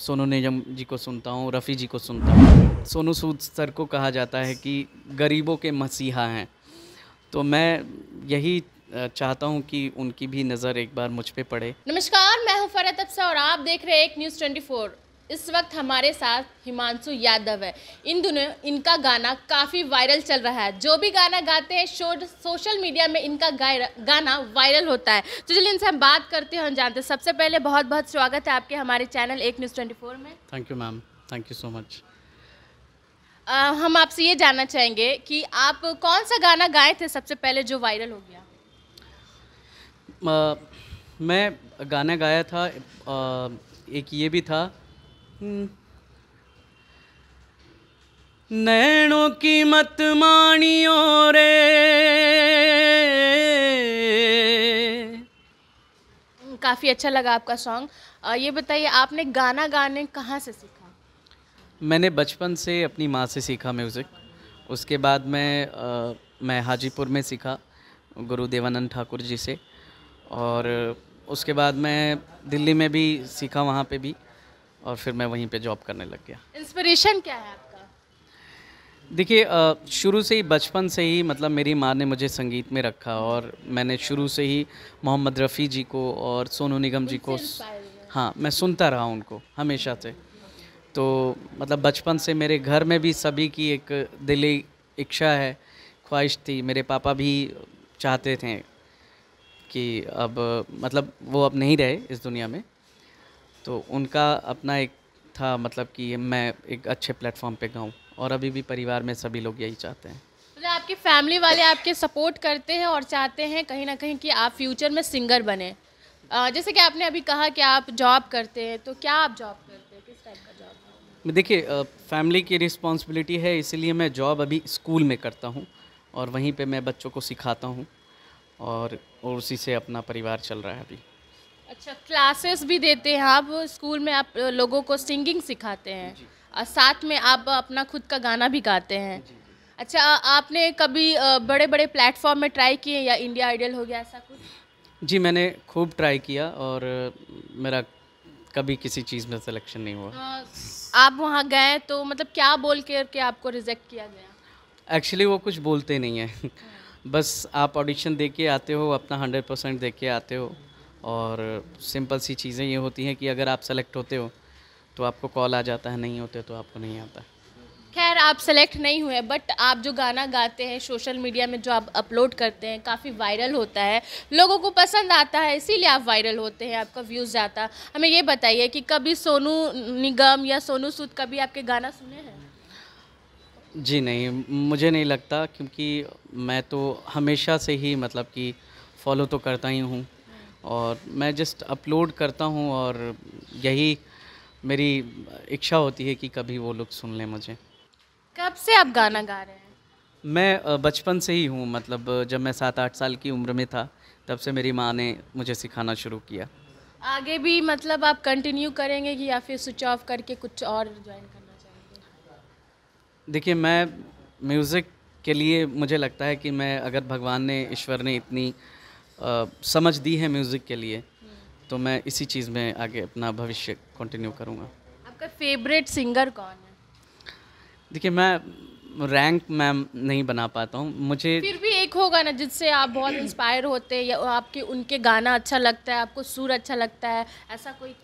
सोनू निगम जी को सुनता हूँ रफ़ी जी को सुनता हूँ सोनू सूद सर को कहा जाता है कि गरीबों के मसीहा हैं तो मैं यही चाहता हूं कि उनकी भी नज़र एक बार मुझ पे पड़े नमस्कार मैं हूं फरत अफसा और आप देख रहे हैं एक न्यूज़ 24 इस वक्त हमारे साथ हिमांशु यादव है इन दोनों इनका गाना काफ़ी वायरल चल रहा है जो भी गाना गाते हैं शो सोशल मीडिया में इनका गाना वायरल होता है तो चलिए इनसे हम बात करते हैं हम जानते हैं सबसे पहले बहुत बहुत स्वागत है आपके हमारे चैनल एक न्यूज़ ट्वेंटी फोर में thank you ma'am thank you so much हम आपसे ये जानना चाहेंगे कि आप कौन सा गाना गाए थे सबसे पहले जो वायरल हो गया uh, मैं गाना गाया था uh, एक ये भी था हम्म। नैनों की मत मानियो रे काफ़ी अच्छा लगा आपका सॉन्ग ये बताइए आपने गाना गाने कहाँ से सीखा मैंने बचपन से अपनी माँ से सीखा म्यूज़िक उसके बाद मैं आ, मैं हाजीपुर में सीखा गुरु देवानंद ठाकुर जी से और उसके बाद मैं दिल्ली में भी सीखा वहाँ पे भी और फिर मैं वहीं पे जॉब करने लग गया इंस्पिरेशन क्या है आपका देखिए शुरू से ही बचपन से ही मतलब मेरी माँ ने मुझे संगीत में रखा और मैंने शुरू से ही मोहम्मद रफ़ी जी को और सोनू निगम जी को हाँ मैं सुनता रहा उनको हमेशा से तो मतलब बचपन से मेरे घर में भी सभी की एक दिली इच्छा है ख्वाहिश थी मेरे पापा भी चाहते थे कि अब मतलब वो अब नहीं रहे इस दुनिया में तो उनका अपना एक था मतलब कि मैं एक अच्छे प्लेटफॉर्म पे गाऊँ और अभी भी परिवार में सभी लोग यही चाहते हैं मतलब आपकी फैमिली वाले आपके सपोर्ट करते हैं और चाहते हैं कहीं ना कहीं कि आप फ्यूचर में सिंगर बने जैसे कि आपने अभी कहा कि आप जॉब करते हैं तो क्या आप जॉब करते हैं किस टाइप का जॉब देखिए फैमिली की रिस्पॉन्सिबिलिटी है इसीलिए मैं जॉब अभी स्कूल में करता हूँ और वहीं पर मैं बच्चों को सिखाता हूँ और उसी से अपना परिवार चल रहा है अभी अच्छा क्लासेस भी देते हैं आप स्कूल में आप लोगों को सिंगिंग सिखाते हैं और साथ में आप अपना खुद का गाना भी गाते हैं अच्छा आपने कभी बड़े बड़े प्लेटफॉर्म में ट्राई किए या इंडिया आइडल हो गया ऐसा कुछ जी मैंने खूब ट्राई किया और मेरा कभी किसी चीज़ में सिलेक्शन नहीं हुआ आप वहाँ गए तो मतलब क्या बोल के, के आपको रिजेक्ट किया गया एक्चुअली वो कुछ बोलते नहीं हैं हाँ। बस आप ऑडिशन दे के आते हो अपना हंड्रेड परसेंट दे के आते हो और सिंपल सी चीज़ें ये होती हैं कि अगर आप सेलेक्ट होते हो तो आपको कॉल आ जाता है नहीं होते तो आपको नहीं आता खैर आप सेलेक्ट नहीं हुए बट आप जो गाना गाते हैं सोशल मीडिया में जो आप अपलोड करते हैं काफ़ी वायरल होता है लोगों को पसंद आता है इसीलिए आप वायरल होते हैं आपका व्यूज़ जाता हमें ये बताइए कि कभी सोनू निगम या सोनू सूद कभी आपके गाना सुने हैं जी नहीं मुझे नहीं लगता क्योंकि मैं तो हमेशा से ही मतलब कि फॉलो तो करता ही हूँ और मैं जस्ट अपलोड करता हूँ और यही मेरी इच्छा होती है कि कभी वो लोग सुन लें मुझे कब से आप गाना गा रहे हैं मैं बचपन से ही हूँ मतलब जब मैं सात आठ साल की उम्र में था तब से मेरी माँ ने मुझे सिखाना शुरू किया आगे भी मतलब आप कंटिन्यू करेंगे कि या फिर स्विच ऑफ करके कुछ और ज्वाइन करना चाहेंगे देखिए मैं म्यूज़िक के लिए मुझे लगता है कि मैं अगर भगवान ने ईश्वर ने इतनी समझ दी है म्यूज़िक के लिए तो मैं इसी चीज़ में आगे अपना भविष्य कंटिन्यू करूँगा आपका फेवरेट सिंगर कौन है देखिए मैं रैंक मैम नहीं बना पाता हूँ मुझे फिर भी एक होगा ना जिससे आप बहुत इंस्पायर होते हैं या आपके उनके गाना अच्छा लगता है आपको सुर अच्छा लगता है ऐसा कोई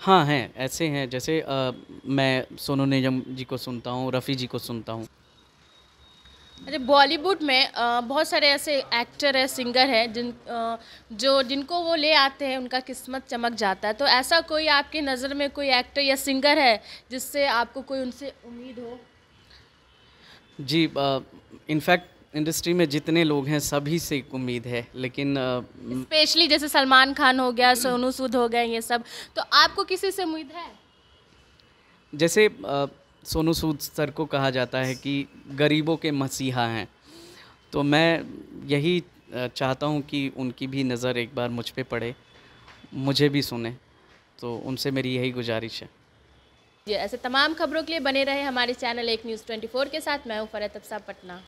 हाँ हैं ऐसे हैं जैसे आ, मैं सोनू निगम जी को सुनता हूँ रफ़ी जी को सुनता हूँ अरे अच्छा, बॉलीवुड में बहुत सारे ऐसे एक्टर हैं सिंगर हैं जिन जो जिनको वो ले आते हैं उनका किस्मत चमक जाता है तो ऐसा कोई आपकी नज़र में कोई एक्टर या सिंगर है जिससे आपको कोई उनसे उम्मीद हो जी इनफैक्ट इंडस्ट्री में जितने लोग हैं सभी से उम्मीद है लेकिन स्पेशली जैसे सलमान खान हो गया सोनू सूद हो गए ये सब तो आपको किसी से उम्मीद है जैसे uh, सोनू सूद सर को कहा जाता है कि गरीबों के मसीहा हैं तो मैं यही चाहता हूँ कि उनकी भी नज़र एक बार मुझ पर पड़े मुझे भी सुने तो उनसे मेरी यही गुजारिश है जी ऐसे तमाम खबरों के लिए बने रहे हमारे चैनल एक न्यूज़ 24 के साथ मैं हूँ फरत अफसा पटना